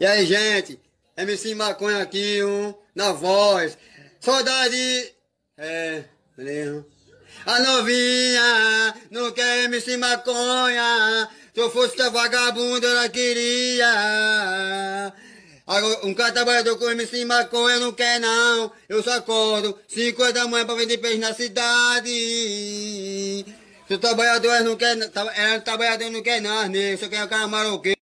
E aí, gente? MC Maconha aqui, um, na voz. Saudade. É, lembro. A novinha não quer MC Maconha. Se eu fosse a vagabundo, ela queria. Agora, um cara trabalhador com MC Maconha não quer não. Eu só acordo 5 horas da manhã pra vender peixe na cidade. Se o trabalhador não quer, é, o trabalhador não quer não, né? Só quer o cara maroqueiro.